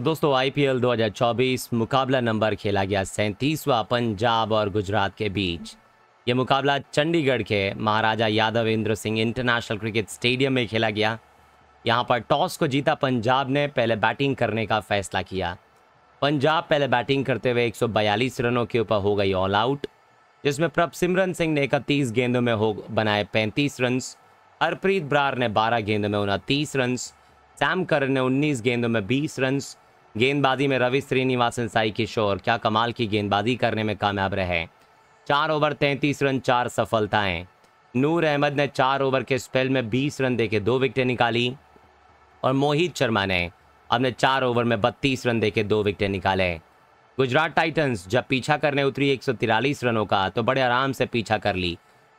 तो दोस्तों आईपीएल 2024 मुकाबला नंबर खेला गया सैंतीसवा पंजाब और गुजरात के बीच ये मुकाबला चंडीगढ़ के Maharaja Yadavindra Singh international cricket stadium में खेला गया यहाँ पर टॉस को जीता पंजाब ने पहले बैटिंग करने का फैसला किया पंजाब पहले बैटिंग करते हुए 142 रनों के ऊपर हो गई ऑल आउट जिसमें प्रभ सिमरन सिंह ने इकतीस गेंदों में हो बनाए 35 रन हरप्रीत ब्रार ने 12 गेंदों में उनतीस रन सैम करन ने 19 गेंदों में 20 रन गेंदबाजी में रवि श्रीनिवासन साई किशोर क्या कमाल की गेंदबाजी करने में कामयाब रहे चार ओवर तैंतीस रन चार सफलताएं नूर अहमद ने चार ओवर के स्पेल में बीस रन देके दो विकेटें निकाली और मोहित शर्मा ने अपने चार ओवर में बत्तीस रन देके दो विकेटें निकाले गुजरात टाइटन्स जब पीछा करने उतरी एक रनों का तो बड़े आराम से पीछा कर ली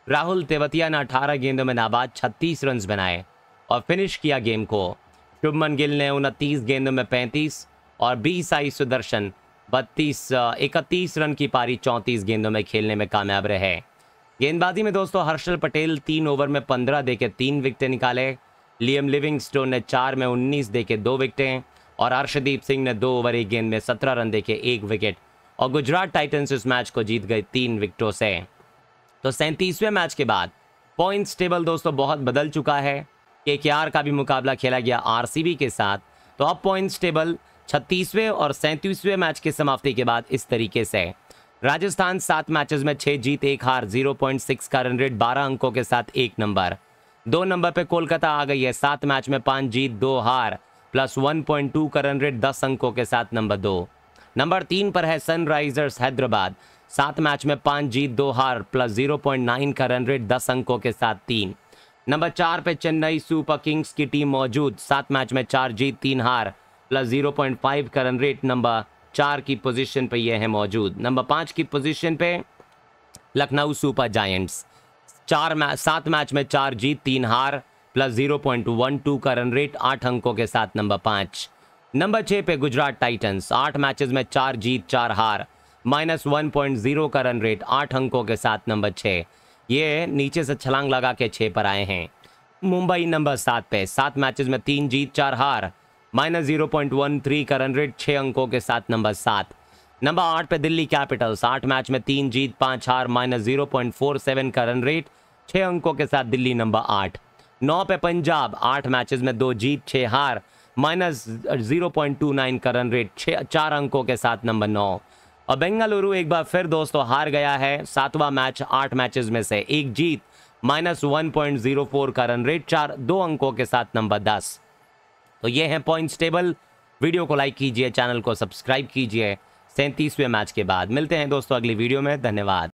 राहुल तेवतिया ने अठारह गेंदों में नाबाद छत्तीस रन बनाए और फिनिश किया गेम को शुभमन गिल ने उनतीस गेंदों में पैंतीस और बी साई सुदर्शन बत्तीस इकतीस रन की पारी चौंतीस गेंदों में खेलने में कामयाब रहे गेंदबाजी में दोस्तों हर्षल पटेल तीन ओवर में पंद्रह दे के तीन विकटें निकाले लियम लिविंगस्टोन ने चार में उन्नीस दे के दो विकटें और हर्षदीप सिंह ने दो ओवर एक गेंद में सत्रह रन दे के एक विकेट और गुजरात टाइटन्स इस मैच को जीत गए तीन विकेटों से तो सैंतीसवें मैच के बाद पॉइंट्स टेबल दोस्तों बहुत बदल चुका है के का भी मुकाबला खेला गया आर के साथ तो अब पॉइंट्स टेबल छत्तीसवें और सैंतीसवें मैच की समाप्ति के बाद इस तरीके से राजस्थान सात मैचेस में छः जीत एक हार 0.6 का रन रेट बारह अंकों के साथ एक नंबर दो नंबर पे कोलकाता आ गई है सात मैच में पाँच जीत दो हार प्लस 1.2 का रन रेट दस अंकों के साथ नंबर दो नंबर तीन पर है सनराइजर्स हैदराबाद सात मैच में पाँच जीत दो हार प्लस नाइन का रन रेट दस अंकों के साथ तीन नंबर चार पे चेन्नई सुपर किंग्स की टीम मौजूद सात मैच में चार जीत तीन हार प्लस जीरो पॉइंट फाइव का रन रेट नंबर चार की पोजीशन पे ये है मौजूद नंबर पाँच की पोजीशन पे लखनऊ सुपर जायंट्स चार मैच सात मैच में चार जीत तीन हार plus zero point one two का रन रेट आठ अंकों के साथ नंबर पाँच नंबर छः पे गुजरात टाइटंस आठ मैच में चार जीत चार हार माइनस वन पॉइंट जीरो का रन रेट आठ अंकों के साथ नंबर छः ये नीचे से छलांग लगा के छः पर आए हैं मुंबई नंबर सात पे सात मैचेस में तीन जीत चार हार minus zero point one three का रन रेट छः अंकों के साथ नंबर सात नंबर आठ पे दिल्ली कैपिटल्स आठ मैच में तीन जीत पाँच हार minus zero point four seven का रन रेट छः अंकों के साथ दिल्ली नंबर आठ नौ पे पंजाब आठ मैचेस में दो जीत छः हार minus zero point two nine का रन रेट छः चार अंकों के साथ नंबर नौ और बेंगलुरु एक बार फिर दोस्तों हार गया है सातवां मैच आठ मैच में से एक जीत minus one point zero four का रन रेट चार दो अंकों के साथ नंबर दस तो ये हैं पॉइंट्स टेबल वीडियो को लाइक कीजिए चैनल को सब्सक्राइब कीजिए सैंतीसवें मैच के बाद मिलते हैं दोस्तों अगली वीडियो में धन्यवाद